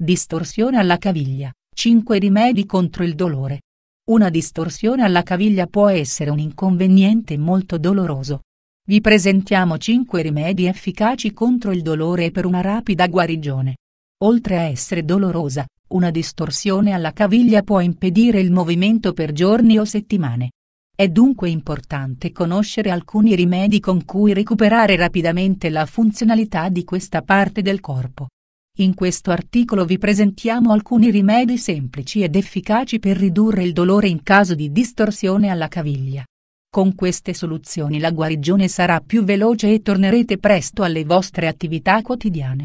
Distorsione alla caviglia. 5 rimedi contro il dolore. Una distorsione alla caviglia può essere un inconveniente molto doloroso. Vi presentiamo 5 rimedi efficaci contro il dolore e per una rapida guarigione. Oltre a essere dolorosa, una distorsione alla caviglia può impedire il movimento per giorni o settimane. È dunque importante conoscere alcuni rimedi con cui recuperare rapidamente la funzionalità di questa parte del corpo. In questo articolo vi presentiamo alcuni rimedi semplici ed efficaci per ridurre il dolore in caso di distorsione alla caviglia. Con queste soluzioni la guarigione sarà più veloce e tornerete presto alle vostre attività quotidiane.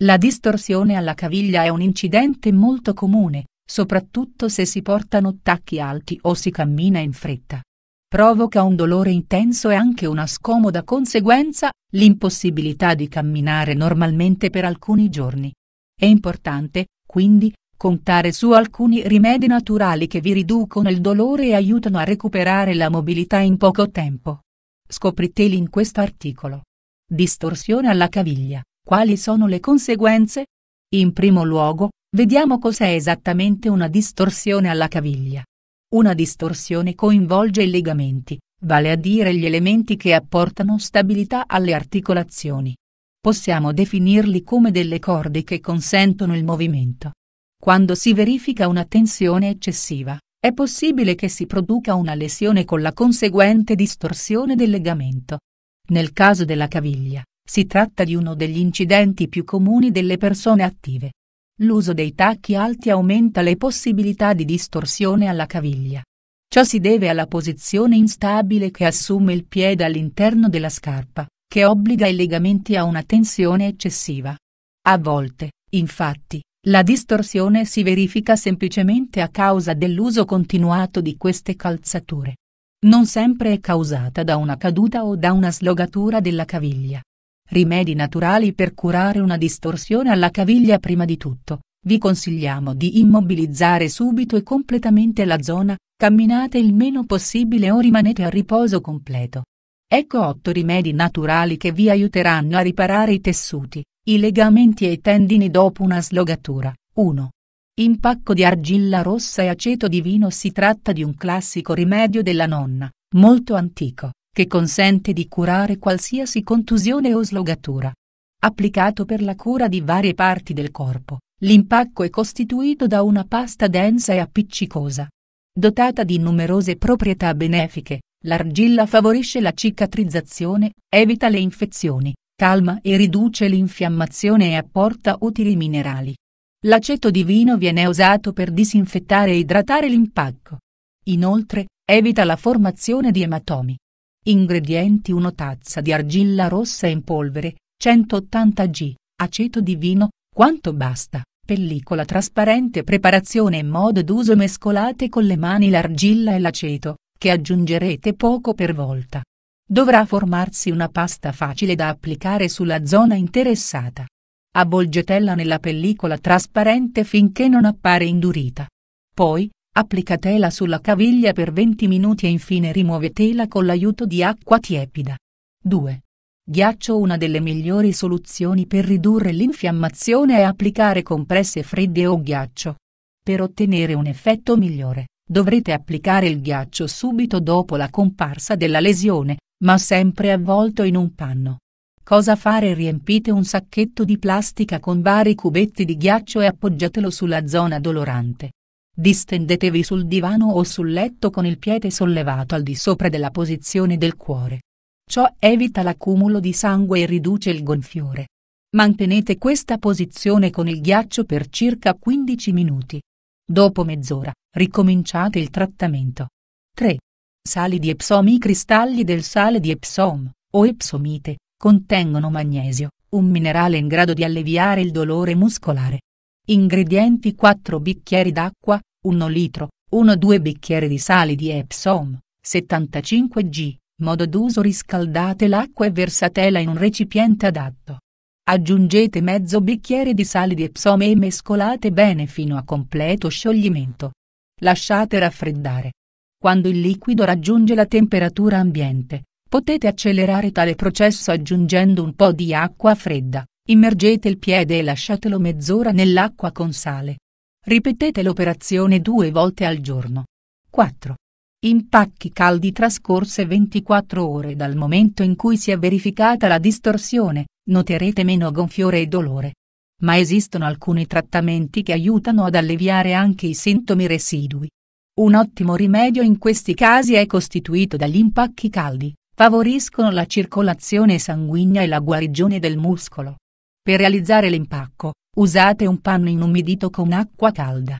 La distorsione alla caviglia è un incidente molto comune, soprattutto se si portano tacchi alti o si cammina in fretta provoca un dolore intenso e anche una scomoda conseguenza, l'impossibilità di camminare normalmente per alcuni giorni. È importante, quindi, contare su alcuni rimedi naturali che vi riducono il dolore e aiutano a recuperare la mobilità in poco tempo. Scopriteli in questo articolo. Distorsione alla caviglia. Quali sono le conseguenze? In primo luogo, vediamo cos'è esattamente una distorsione alla caviglia. Una distorsione coinvolge i legamenti, vale a dire gli elementi che apportano stabilità alle articolazioni. Possiamo definirli come delle corde che consentono il movimento. Quando si verifica una tensione eccessiva, è possibile che si produca una lesione con la conseguente distorsione del legamento. Nel caso della caviglia, si tratta di uno degli incidenti più comuni delle persone attive. L'uso dei tacchi alti aumenta le possibilità di distorsione alla caviglia. Ciò si deve alla posizione instabile che assume il piede all'interno della scarpa, che obbliga i legamenti a una tensione eccessiva. A volte, infatti, la distorsione si verifica semplicemente a causa dell'uso continuato di queste calzature. Non sempre è causata da una caduta o da una slogatura della caviglia, Rimedi naturali per curare una distorsione alla caviglia prima di tutto, vi consigliamo di immobilizzare subito e completamente la zona, camminate il meno possibile o rimanete a riposo completo. Ecco 8 rimedi naturali che vi aiuteranno a riparare i tessuti, i legamenti e i tendini dopo una slogatura. 1. Impacco di argilla rossa e aceto di vino si tratta di un classico rimedio della nonna, molto antico, che consente di curare qualsiasi contusione o slogatura. Applicato per la cura di varie parti del corpo, l'impacco è costituito da una pasta densa e appiccicosa. Dotata di numerose proprietà benefiche, l'argilla favorisce la cicatrizzazione, evita le infezioni, calma e riduce l'infiammazione e apporta utili minerali. L'aceto di vino viene usato per disinfettare e idratare l'impacco. Inoltre, evita la formazione di ematomi. Ingredienti 1 tazza di argilla rossa in polvere, 180 g, aceto di vino, quanto basta, pellicola trasparente preparazione e modo d'uso mescolate con le mani l'argilla e l'aceto, che aggiungerete poco per volta. Dovrà formarsi una pasta facile da applicare sulla zona interessata. Avvolgetela nella pellicola trasparente finché non appare indurita. Poi, applicatela sulla caviglia per 20 minuti e infine rimuovetela con l'aiuto di acqua tiepida. 2. Ghiaccio Una delle migliori soluzioni per ridurre l'infiammazione è applicare compresse fredde o ghiaccio. Per ottenere un effetto migliore, dovrete applicare il ghiaccio subito dopo la comparsa della lesione, ma sempre avvolto in un panno. Cosa fare? Riempite un sacchetto di plastica con vari cubetti di ghiaccio e appoggiatelo sulla zona dolorante. Distendetevi sul divano o sul letto con il piede sollevato al di sopra della posizione del cuore. Ciò evita l'accumulo di sangue e riduce il gonfiore. Mantenete questa posizione con il ghiaccio per circa 15 minuti. Dopo mezz'ora, ricominciate il trattamento. 3. Sali di Epsom I cristalli del sale di Epsom, o Epsomite, contengono magnesio, un minerale in grado di alleviare il dolore muscolare. Ingredienti 4 bicchieri d'acqua, 1 litro, 1-2 bicchieri di sali di Epsom, 75 g, modo d'uso riscaldate l'acqua e versatela in un recipiente adatto. Aggiungete mezzo bicchiere di sali di Epsom e mescolate bene fino a completo scioglimento. Lasciate raffreddare. Quando il liquido raggiunge la temperatura ambiente, potete accelerare tale processo aggiungendo un po' di acqua fredda, Immergete il piede e lasciatelo mezz'ora nell'acqua con sale. Ripetete l'operazione due volte al giorno. 4. Impacchi caldi trascorse 24 ore dal momento in cui si è verificata la distorsione, noterete meno gonfiore e dolore. Ma esistono alcuni trattamenti che aiutano ad alleviare anche i sintomi residui. Un ottimo rimedio in questi casi è costituito dagli impacchi caldi, favoriscono la circolazione sanguigna e la guarigione del muscolo. Per realizzare l'impacco, usate un panno inumidito con acqua calda.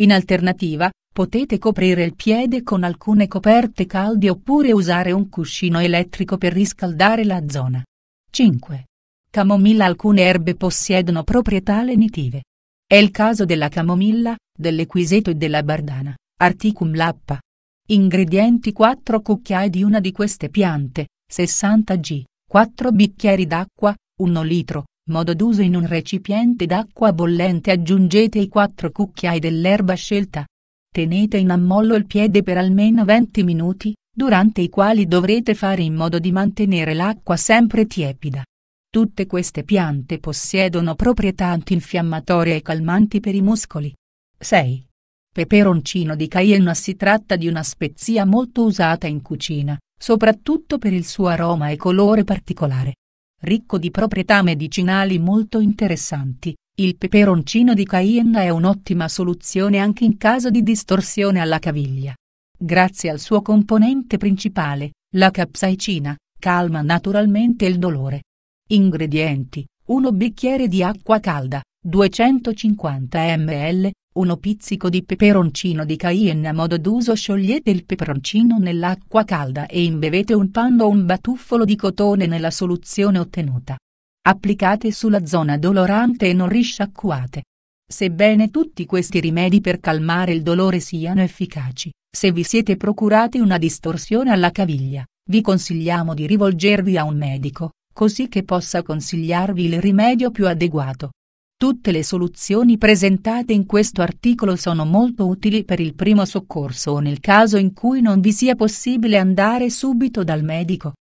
In alternativa, potete coprire il piede con alcune coperte calde oppure usare un cuscino elettrico per riscaldare la zona. 5. Camomilla Alcune erbe possiedono proprietà lenitive. È il caso della camomilla, dell'equiseto e della bardana, Articum lappa. Ingredienti 4 cucchiai di una di queste piante, 60 g, 4 bicchieri d'acqua, 1 litro, Modo d'uso in un recipiente d'acqua bollente aggiungete i 4 cucchiai dell'erba scelta. Tenete in ammollo il piede per almeno 20 minuti, durante i quali dovrete fare in modo di mantenere l'acqua sempre tiepida. Tutte queste piante possiedono proprietà antinfiammatorie e calmanti per i muscoli. 6. Peperoncino di Cayenne Si tratta di una spezia molto usata in cucina, soprattutto per il suo aroma e colore particolare ricco di proprietà medicinali molto interessanti. Il peperoncino di Cayenne è un'ottima soluzione anche in caso di distorsione alla caviglia. Grazie al suo componente principale, la capsaicina, calma naturalmente il dolore. Ingredienti: 1 bicchiere di acqua calda, 250 ml, uno pizzico di peperoncino di cayenne a modo d'uso sciogliete il peperoncino nell'acqua calda e imbevete un panno o un batuffolo di cotone nella soluzione ottenuta. Applicate sulla zona dolorante e non risciacquate. Sebbene tutti questi rimedi per calmare il dolore siano efficaci, se vi siete procurati una distorsione alla caviglia, vi consigliamo di rivolgervi a un medico, così che possa consigliarvi il rimedio più adeguato. Tutte le soluzioni presentate in questo articolo sono molto utili per il primo soccorso o nel caso in cui non vi sia possibile andare subito dal medico,